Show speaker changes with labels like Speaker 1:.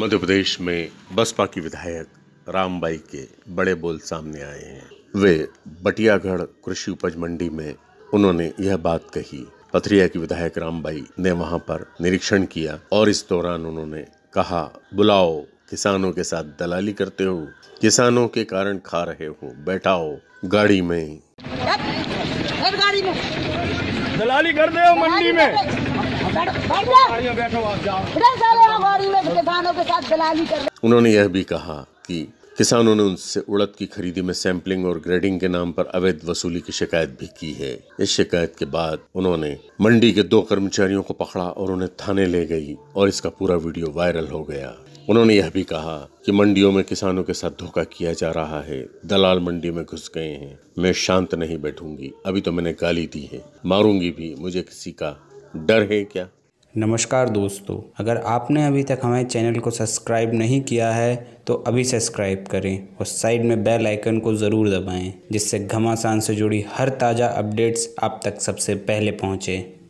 Speaker 1: मध्य प्रदेश में बसपा की विधायक रामबाई के बड़े बोल सामने आए हैं वे बटियागढ़ कृषि उपज मंडी में उन्होंने यह बात कही पथरिया की विधायक रामबाई ने वहां पर निरीक्षण किया और इस दौरान उन्होंने कहा बुलाओ किसानों के साथ दलाली करते हो किसानों के कारण खा रहे हो बैठाओ गाड़ी में दलाली कर
Speaker 2: रहे हो मंडी में उन्होंने
Speaker 1: यह भी कहा कि किसानों ने उनसे उड़द की खरीदी में सैंपलिंग और ग्रेडिंग के नाम पर अवैध वसूली की शिकायत भी की है इस शिकायत के बाद उन्होंने मंडी के दो कर्मचारियों को पकड़ा और उन्हें थाने ले गई और इसका पूरा वीडियो वायरल हो गया उन्होंने यह भी कहा कि मंडियों में किसानों के साथ धोखा किया जा रहा है दलाल मंडी में घुस गए हैं मैं शांत नहीं बैठूंगी अभी तो मैंने गाली दी है मारूंगी भी मुझे किसी का डर है क्या
Speaker 3: नमस्कार दोस्तों अगर आपने अभी तक हमारे चैनल को सब्सक्राइब नहीं किया है तो अभी सब्सक्राइब करें और साइड में बेल आइकन को ज़रूर दबाएं जिससे घमासान से जुड़ी हर ताज़ा अपडेट्स आप तक सबसे पहले पहुँचें